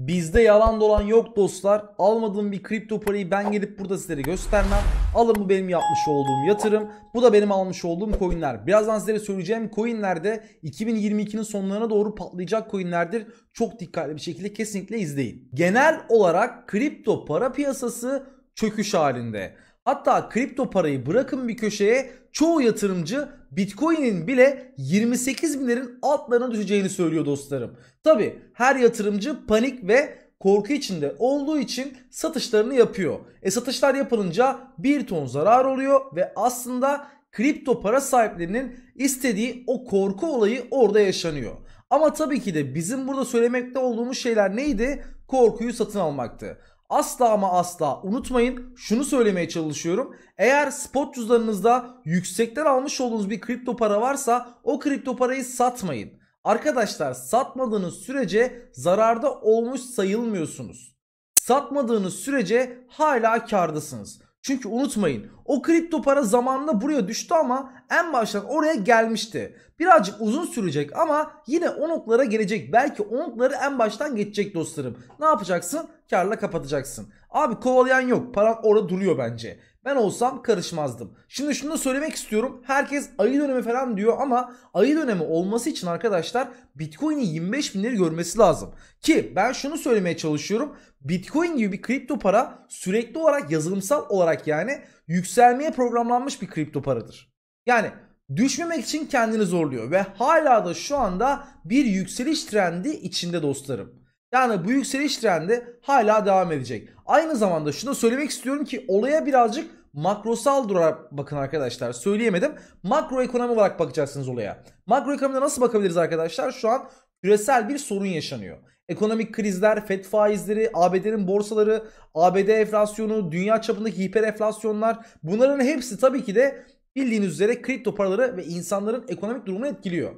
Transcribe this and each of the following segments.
Bizde yalan dolan yok dostlar. Almadığım bir kripto parayı ben gidip burada sizlere göstermem. Alın bu benim yapmış olduğum yatırım. Bu da benim almış olduğum coinler. Birazdan sizlere söyleyeceğim coinler de 2022'nin sonlarına doğru patlayacak coinlerdir. Çok dikkatli bir şekilde kesinlikle izleyin. Genel olarak kripto para piyasası çöküş halinde. Hatta kripto parayı bırakın bir köşeye çoğu yatırımcı Bitcoin'in bile 28 binlerin altlarına düşeceğini söylüyor dostlarım. Tabi her yatırımcı panik ve korku içinde olduğu için satışlarını yapıyor. E satışlar yapılınca bir ton zarar oluyor ve aslında kripto para sahiplerinin istediği o korku olayı orada yaşanıyor. Ama tabii ki de bizim burada söylemekte olduğumuz şeyler neydi? Korkuyu satın almaktı. Asla ama asla unutmayın şunu söylemeye çalışıyorum. Eğer spot cüzdanınızda yüksekten almış olduğunuz bir kripto para varsa o kripto parayı satmayın. Arkadaşlar satmadığınız sürece zararda olmuş sayılmıyorsunuz. Satmadığınız sürece hala kardasınız. Çünkü unutmayın o kripto para zamanla buraya düştü ama en baştan oraya gelmişti. Birazcık uzun sürecek ama yine o noktalara gelecek. Belki o noktaları en baştan geçecek dostlarım. Ne yapacaksın? Karla kapatacaksın. Abi kovalayan yok. Paran orada duruyor bence. Ben olsam karışmazdım. Şimdi şunu da söylemek istiyorum. Herkes ayı dönemi falan diyor ama ayı dönemi olması için arkadaşlar Bitcoin'in 25 binleri görmesi lazım. Ki ben şunu söylemeye çalışıyorum. Bitcoin gibi bir kripto para sürekli olarak yazılımsal olarak yani yükselmeye programlanmış bir kripto paradır. Yani düşmemek için kendini zorluyor ve hala da şu anda bir yükseliş trendi içinde dostlarım. Yani bu yükseliş trendi hala devam edecek. Aynı zamanda şunu söylemek istiyorum ki olaya birazcık makrosal durarak bakın arkadaşlar. Söyleyemedim. Makroekonomi olarak bakacaksınız olaya. Makroekonomide nasıl bakabiliriz arkadaşlar? Şu an küresel bir sorun yaşanıyor. Ekonomik krizler, FED faizleri, ABD'nin borsaları, ABD enflasyonu, dünya çapındaki hiper enflasyonlar bunların hepsi tabii ki de bildiğiniz üzere kripto paraları ve insanların ekonomik durumunu etkiliyor.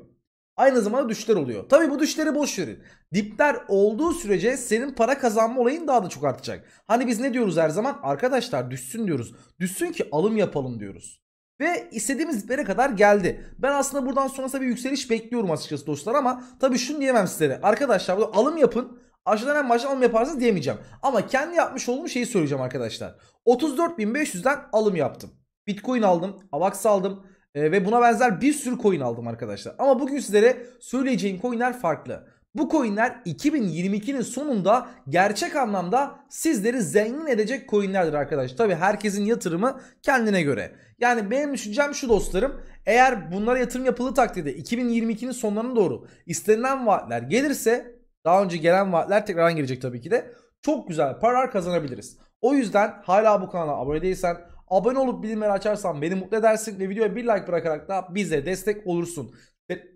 Aynı zamanda düşler oluyor. Tabi bu düşleri boş verin. Dipler olduğu sürece senin para kazanma olayın daha da çok artacak. Hani biz ne diyoruz her zaman? Arkadaşlar düşsün diyoruz. Düşsün ki alım yapalım diyoruz. Ve istediğimiz yere kadar geldi. Ben aslında buradan sonrası bir yükseliş bekliyorum açıkçası dostlar ama tabi şunu diyemem sizlere. Arkadaşlar burada alım yapın. Aşağıdan en başta alım yaparsınız diyemeyeceğim. Ama kendi yapmış olduğum şeyi söyleyeceğim arkadaşlar. 34.500'den alım yaptım. Bitcoin aldım. Avax aldım. E, ve buna benzer bir sürü coin aldım arkadaşlar. Ama bugün sizlere söyleyeceğim coinler farklı. Bu coinler 2022'nin sonunda gerçek anlamda sizleri zengin edecek coinlerdir arkadaşlar. Tabi herkesin yatırımı kendine göre. Yani benim düşüncem şu dostlarım. Eğer bunlara yatırım yapılı takdirde 2022'nin sonlarına doğru istenilen vaatler gelirse daha önce gelen vaatler tekrardan gelecek tabii ki de. Çok güzel paralar kazanabiliriz. O yüzden hala bu kanala abone değilsen Abone olup bildirimleri açarsan beni mutlu edersin ve videoya bir like bırakarak da bize destek olursun. Ve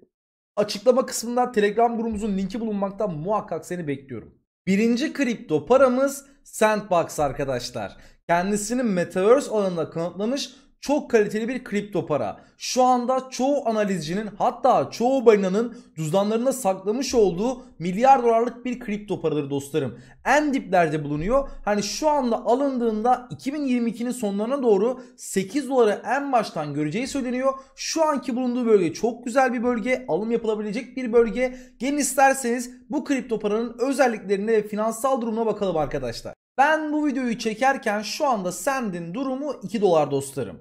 açıklama kısmında Telegram grubumuzun linki bulunmakta muhakkak seni bekliyorum. Birinci kripto paramız Sandbox arkadaşlar. Kendisini Metaverse alanında kanıtlamış çok kaliteli bir kripto para. Şu anda çoğu analizcinin hatta çoğu balinanın cüzdanlarında saklamış olduğu milyar dolarlık bir kripto paradır dostlarım. En diplerde bulunuyor. Hani şu anda alındığında 2022'nin sonlarına doğru 8 doları en baştan göreceği söyleniyor. Şu anki bulunduğu bölge çok güzel bir bölge. Alım yapılabilecek bir bölge. Gelin isterseniz bu kripto paranın özelliklerine ve finansal durumuna bakalım arkadaşlar. Ben bu videoyu çekerken şu anda sendin durumu 2 dolar dostlarım.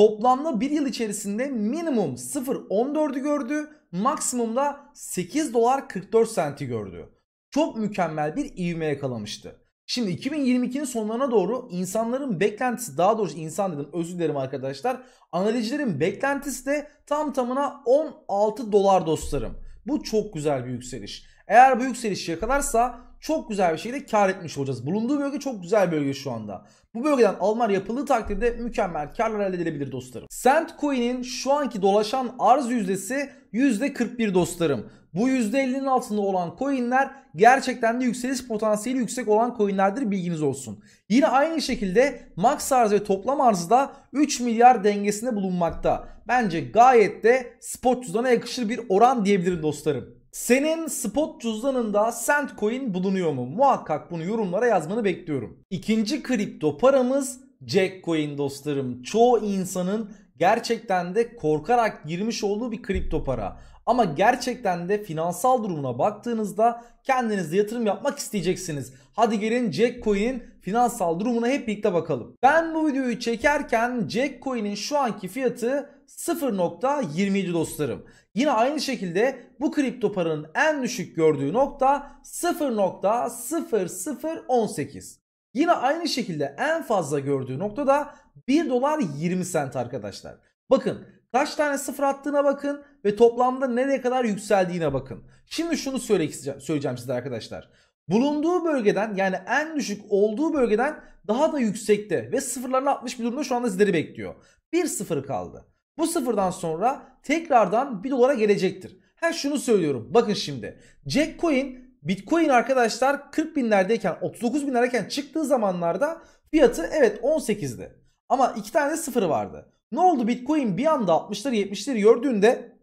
Toplamda bir yıl içerisinde minimum 0.14'ü gördü, maksimumda 8 dolar 44 senti gördü. Çok mükemmel bir ivme yakalamıştı. Şimdi 2022'nin sonlarına doğru insanların beklentisi daha doğrusu insan dedim özür dilerim arkadaşlar. Analizcilerin beklentisi de tam tamına 16 dolar dostlarım. Bu çok güzel bir yükseliş. Eğer bu yükseliş yakalarsa çok güzel bir şekilde kar etmiş olacağız. Bulunduğu bölge çok güzel bölge şu anda. Bu bölgeden almalar yapıldığı takdirde mükemmel karlar elde edilebilir dostlarım. Sandcoin'in şu anki dolaşan arz yüzdesi %41 dostlarım. Bu %50'nin altında olan coinler gerçekten de yükseliş potansiyeli yüksek olan coinlerdir bilginiz olsun. Yine aynı şekilde max arz ve toplam arz da 3 milyar dengesinde bulunmakta. Bence gayet de spot cüzdana yakışır bir oran diyebilirim dostlarım. Senin spot cüzdanında Sandcoin bulunuyor mu? Muhakkak bunu yorumlara yazmanı bekliyorum. İkinci kripto paramız Jackcoin dostlarım. Çoğu insanın gerçekten de korkarak girmiş olduğu bir kripto para. Ama gerçekten de finansal durumuna baktığınızda kendinizde yatırım yapmak isteyeceksiniz. Hadi gelin Jackcoin'in finansal durumuna hep birlikte bakalım. Ben bu videoyu çekerken Jackcoin'in şu anki fiyatı 0.27 dostlarım. Yine aynı şekilde bu kripto paranın en düşük gördüğü nokta 0.0018. Yine aynı şekilde en fazla gördüğü nokta da 1 dolar 20 sent arkadaşlar. Bakın kaç tane sıfır attığına bakın ve toplamda nereye kadar yükseldiğine bakın. Şimdi şunu söyleyeceğim size arkadaşlar. Bulunduğu bölgeden yani en düşük olduğu bölgeden daha da yüksekte ve sıfırlarını atmış bir durumda şu anda sizleri bekliyor. Bir sıfır kaldı. Bu sıfırdan sonra tekrardan 1 dolara gelecektir. Ha şunu söylüyorum. Bakın şimdi. Jack Coin Bitcoin arkadaşlar 40 binlerdeyken 39 binlerdeyken çıktığı zamanlarda fiyatı evet 18'di. Ama iki tane sıfırı vardı. Ne oldu Bitcoin bir anda 60'ları 70'leri gördüğünde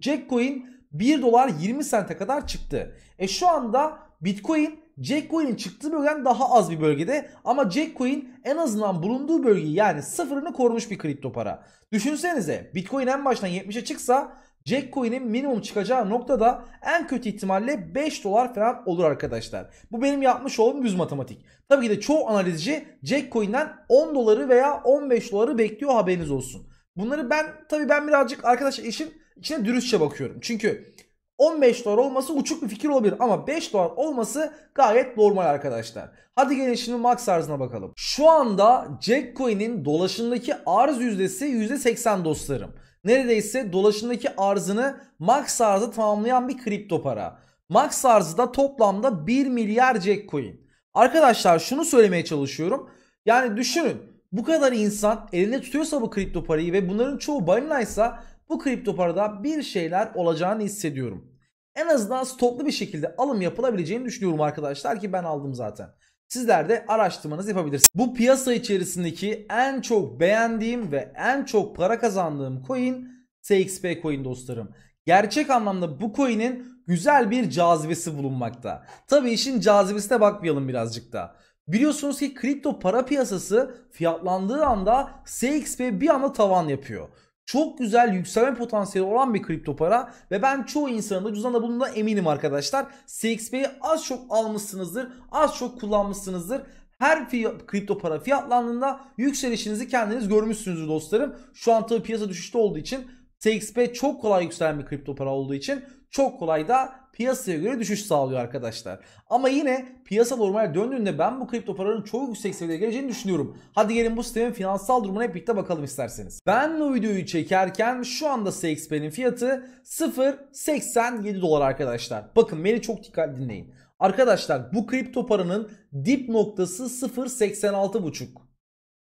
Jack Coin 1 dolar 20 sente kadar çıktı. E şu anda Bitcoin Jack Coyne'in çıktığı bölgeden daha az bir bölgede ama Jack Coyne en azından bulunduğu bölgeyi yani sıfırını korumuş bir kripto para. Düşünsenize Bitcoin en baştan 70'e çıksa Jack Coin'in minimum çıkacağı noktada en kötü ihtimalle 5 dolar falan olur arkadaşlar. Bu benim yapmış olduğum düz matematik. Tabii ki de çoğu analizci Jack Coin'den 10 doları veya 15 doları bekliyor haberiniz olsun. Bunları ben tabii ben birazcık arkadaşlar işin içine dürüstçe bakıyorum. Çünkü 15 dolar olması uçuk bir fikir olabilir ama 5 dolar olması gayet normal arkadaşlar. Hadi gelin şimdi max arzına bakalım. Şu anda Jackcoin'in dolaşındaki arz yüzdesi %80 dostlarım. Neredeyse dolaşındaki arzını max arzı tamamlayan bir kripto para. Max arzı da toplamda 1 milyar Jackcoin. Arkadaşlar şunu söylemeye çalışıyorum. Yani düşünün bu kadar insan elinde tutuyorsa bu kripto parayı ve bunların çoğu Binance'sa bu kripto parada bir şeyler olacağını hissediyorum. En azından stoplu bir şekilde alım yapılabileceğini düşünüyorum arkadaşlar ki ben aldım zaten. Sizler de araştırmanızı yapabilirsiniz. Bu piyasa içerisindeki en çok beğendiğim ve en çok para kazandığım coin CXP coin dostlarım. Gerçek anlamda bu coin'in güzel bir cazibesi bulunmakta. Tabi işin cazibesine bakmayalım birazcık da. Biliyorsunuz ki kripto para piyasası fiyatlandığı anda CXP bir anda tavan yapıyor. Çok güzel yükselen potansiyeli olan bir kripto para ve ben çoğu insanın da cüzdanında bulunduğuna eminim arkadaşlar. CXP'yi az çok almışsınızdır, az çok kullanmışsınızdır her fiyat, kripto para fiyatlandığında yükselişinizi kendiniz görmüşsünüzdür dostlarım. Şu an tabi piyasa düşüşte olduğu için TXP çok kolay yükselen bir kripto para olduğu için çok kolay da piyasaya göre düşüş sağlıyor arkadaşlar. Ama yine piyasa normal döndüğünde ben bu kripto paraların çok yüksek seviyeye geleceğini düşünüyorum. Hadi gelin bu sistemin finansal durumuna hep birlikte bakalım isterseniz. Ben bu videoyu çekerken şu anda CXP'nin fiyatı 0.87 dolar arkadaşlar. Bakın beni çok dikkat dinleyin. Arkadaşlar bu kripto paranın dip noktası 0.86.5.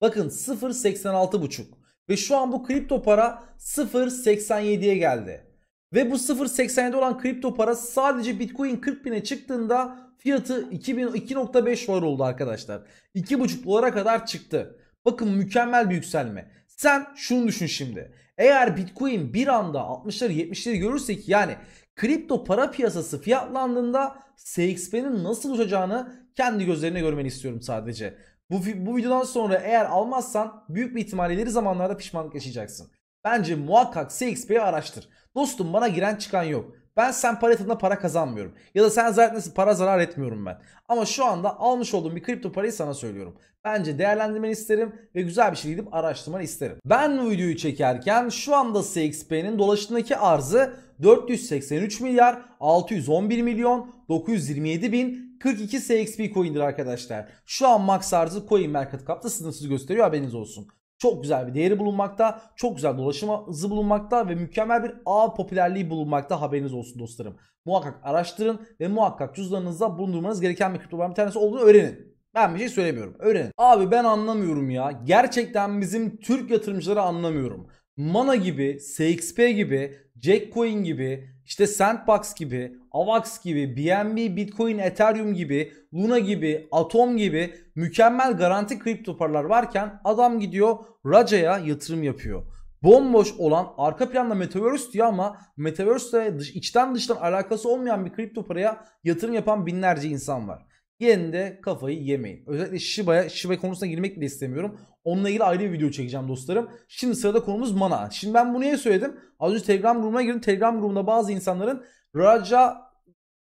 Bakın 0.86.5 ve şu an bu kripto para 0.87'ye geldi. Ve bu 0.87 olan kripto para sadece Bitcoin 40 bine çıktığında fiyatı 2.5 var oldu arkadaşlar. 2.5 dolara kadar çıktı. Bakın mükemmel bir yükselme. Sen şunu düşün şimdi. Eğer Bitcoin bir anda 60'ları 70'leri görürsek yani kripto para piyasası fiyatlandığında CXP'nin nasıl uçacağını kendi gözlerine görmeni istiyorum sadece. Bu, bu videodan sonra eğer almazsan büyük bir ihtimalle ileri zamanlarda pişmanlık yaşayacaksın. Bence muhakkak CXP'yi araştır. Dostum bana giren çıkan yok. Ben sen Paletton'da para kazanmıyorum. Ya da sen zaten nasıl para zarar etmiyorum ben. Ama şu anda almış olduğum bir kripto parayı sana söylüyorum. Bence değerlendirmeni isterim ve güzel bir şey gidip araştırmanı isterim. Ben bu videoyu çekerken şu anda CXP'nin dolaşımdaki arzı 483 milyar 611 milyon 927 bin 42 CXP coin'dir arkadaşlar. Şu an max arzı coin market cap'ta sınırsız gösteriyor haberiniz olsun çok güzel bir değeri bulunmakta, çok güzel dolaşım hızı bulunmakta ve mükemmel bir ağ popülerliği bulunmakta haberiniz olsun dostlarım. Muhakkak araştırın ve muhakkak cüzdanınızda bulundurmanız gereken bir kriptodan bir tanesi olduğunu öğrenin. Ben bir şey söylemiyorum. Öğrenin. Abi ben anlamıyorum ya. Gerçekten bizim Türk yatırımcıları anlamıyorum. Mana gibi, SXP gibi Jackcoin gibi, işte Sandbox gibi, Avax gibi, BNB, Bitcoin, Ethereum gibi, Luna gibi, Atom gibi mükemmel garanti kripto paralar varken adam gidiyor Raja'ya yatırım yapıyor. Bomboş olan arka planda Metaverse diyor ama Metaverse ile dış, içten dıştan alakası olmayan bir kripto paraya yatırım yapan binlerce insan var. Yine de kafayı yemeyin. Özellikle Shiba'ya, Shiba konusuna girmek bile istemiyorum. Onunla ilgili ayrı bir video çekeceğim dostlarım. Şimdi sırada konumuz mana. Şimdi ben bunu niye söyledim? Az önce Telegram grubuna girdim. Telegram grubunda bazı insanların Raja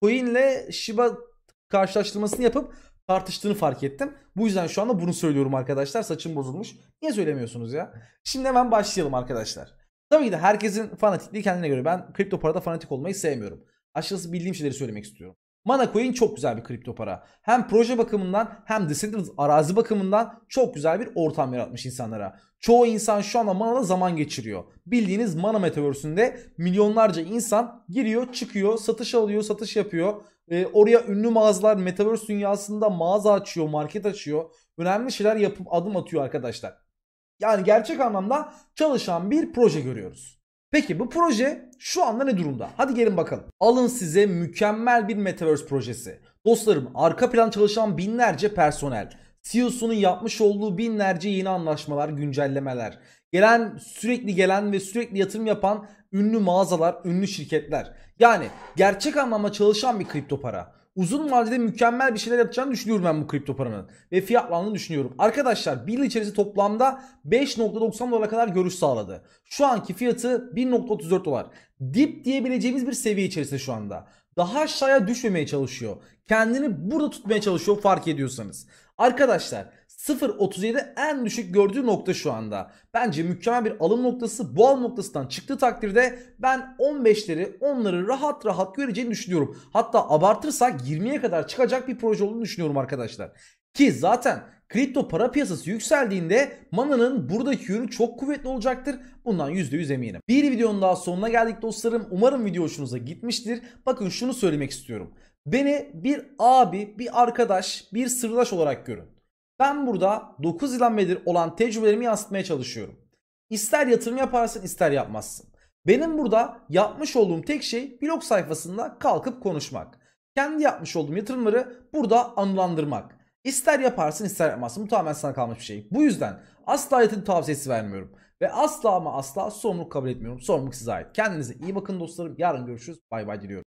Coin ile Shiba karşılaştırmasını yapıp tartıştığını fark ettim. Bu yüzden şu anda bunu söylüyorum arkadaşlar. Saçım bozulmuş. Niye söylemiyorsunuz ya? Şimdi hemen başlayalım arkadaşlar. Tabii ki de herkesin fanatikliği kendine göre. Ben kripto parada fanatik olmayı sevmiyorum. Açıkçası bildiğim şeyleri söylemek istiyorum. Manacoin çok güzel bir kripto para. Hem proje bakımından hem Decentraland arazi bakımından çok güzel bir ortam yaratmış insanlara. Çoğu insan şu anda Mana'da zaman geçiriyor. Bildiğiniz Mana Metaverse'ünde milyonlarca insan giriyor, çıkıyor, satış alıyor, satış yapıyor. E, oraya ünlü mağazalar Metaverse dünyasında mağaza açıyor, market açıyor. Önemli şeyler yapıp adım atıyor arkadaşlar. Yani gerçek anlamda çalışan bir proje görüyoruz. Peki bu proje şu anda ne durumda? Hadi gelin bakalım. Alın size mükemmel bir Metaverse projesi. Dostlarım arka plan çalışan binlerce personel. CEO'sunun yapmış olduğu binlerce yeni anlaşmalar, güncellemeler. Gelen sürekli gelen ve sürekli yatırım yapan ünlü mağazalar, ünlü şirketler. Yani gerçek anlamda çalışan bir kripto para uzun vadede mükemmel bir şeyler yapacağını düşünüyorum ben bu kripto paranın. Ve fiyatlandığını düşünüyorum. Arkadaşlar bir yıl içerisinde toplamda 5.90 dolara kadar görüş sağladı. Şu anki fiyatı 1.34 dolar. Dip diyebileceğimiz bir seviye içerisinde şu anda. Daha aşağıya düşmemeye çalışıyor. Kendini burada tutmaya çalışıyor fark ediyorsanız. Arkadaşlar 0.37 en düşük gördüğü nokta şu anda. Bence mükemmel bir alım noktası. Bu alım noktasından çıktığı takdirde ben 15'leri onları rahat rahat göreceğini düşünüyorum. Hatta abartırsak 20'ye kadar çıkacak bir proje olduğunu düşünüyorum arkadaşlar. Ki zaten kripto para piyasası yükseldiğinde Mana'nın buradaki yürü çok kuvvetli olacaktır. Bundan %100 eminim. Bir videonun daha sonuna geldik dostlarım. Umarım video hoşunuza gitmiştir. Bakın şunu söylemek istiyorum. Beni bir abi, bir arkadaş, bir sırdaş olarak görün. Ben burada 9 yıldan beridir olan tecrübelerimi yansıtmaya çalışıyorum. İster yatırım yaparsın ister yapmazsın. Benim burada yapmış olduğum tek şey blog sayfasında kalkıp konuşmak. Kendi yapmış olduğum yatırımları burada anılandırmak. İster yaparsın ister yapmazsın. Bu tamamen sana kalmış bir şey. Bu yüzden asla yatırım tavsiyesi vermiyorum. Ve asla ama asla sorumluluk kabul etmiyorum. Sorumluluk size ait. Kendinize iyi bakın dostlarım. Yarın görüşürüz. Bay bay diliyorum.